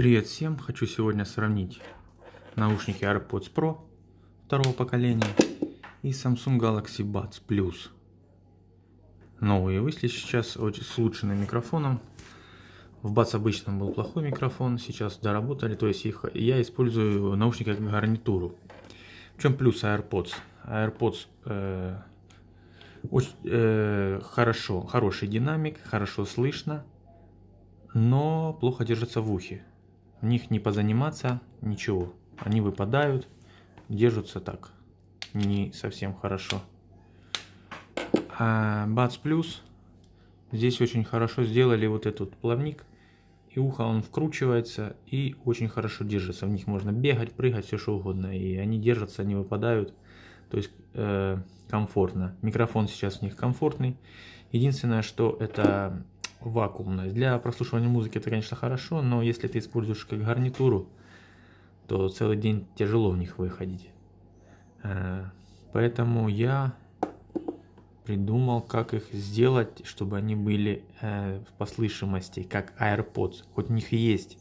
Привет всем! Хочу сегодня сравнить наушники AirPods Pro второго поколения и Samsung Galaxy Buds Plus. Новые ну вышли сейчас очень с улучшенным микрофоном. В Buds обычно был плохой микрофон, сейчас доработали, то есть их, я использую наушники как гарнитуру. В чем плюс AirPods? AirPods э, очень, э, хорошо, хороший динамик, хорошо слышно, но плохо держится в ухе. У них не позаниматься ничего. Они выпадают, держатся так. Не совсем хорошо. А бац плюс. Здесь очень хорошо сделали вот этот плавник. И ухо он вкручивается и очень хорошо держится. В них можно бегать, прыгать, все что угодно. И они держатся, не выпадают. То есть э, комфортно. Микрофон сейчас в них комфортный. Единственное, что это вакуумность. Для прослушивания музыки это, конечно, хорошо, но если ты используешь как гарнитуру, то целый день тяжело в них выходить. Э, поэтому я придумал, как их сделать, чтобы они были э, в послышимости как AirPods. Хоть у них и есть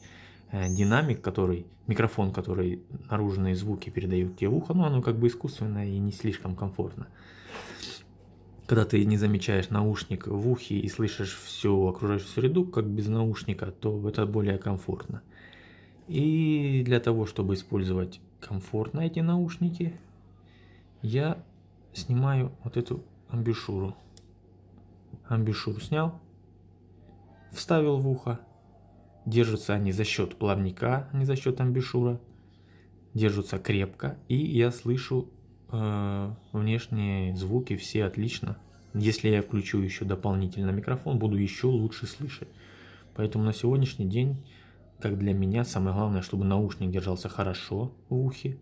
э, динамик, который, микрофон, который наружные звуки передают тебе в ухо, но оно как бы искусственное и не слишком комфортно когда ты не замечаешь наушник в ухе и слышишь всю окружающую среду, как без наушника, то это более комфортно. И для того, чтобы использовать комфортно эти наушники, я снимаю вот эту амбишуру. Амбишуру снял, вставил в ухо. Держатся они за счет плавника, а не за счет амбишура. Держатся крепко, и я слышу э, внешние звуки все отлично. Если я включу еще дополнительно микрофон, буду еще лучше слышать. Поэтому на сегодняшний день, как для меня, самое главное, чтобы наушник держался хорошо в ухе,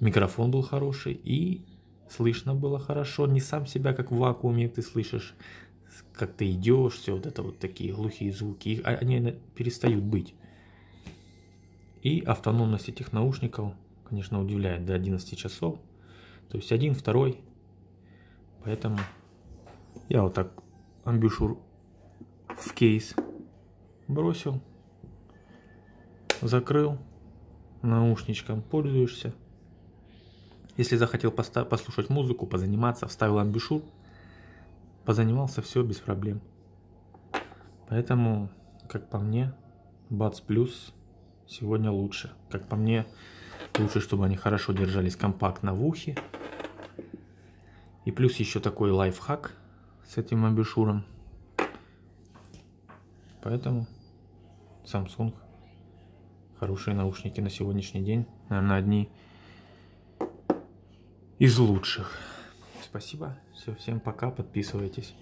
микрофон был хороший и слышно было хорошо. Не сам себя как в вакууме ты слышишь, как ты идешь, все вот это вот такие глухие звуки, они перестают быть. И автономность этих наушников, конечно, удивляет до 11 часов. То есть один, второй. Поэтому я вот так амбюшур в кейс бросил, закрыл, наушничком пользуешься. Если захотел послушать музыку, позаниматься, вставил амбюшур, позанимался, все без проблем. Поэтому, как по мне, бац плюс сегодня лучше. Как по мне, лучше, чтобы они хорошо держались компактно в ухе, и плюс еще такой лайфхак с этим амбишуром. Поэтому Samsung хорошие наушники на сегодняшний день. Наверное, одни из лучших. Спасибо. Все, всем пока. Подписывайтесь.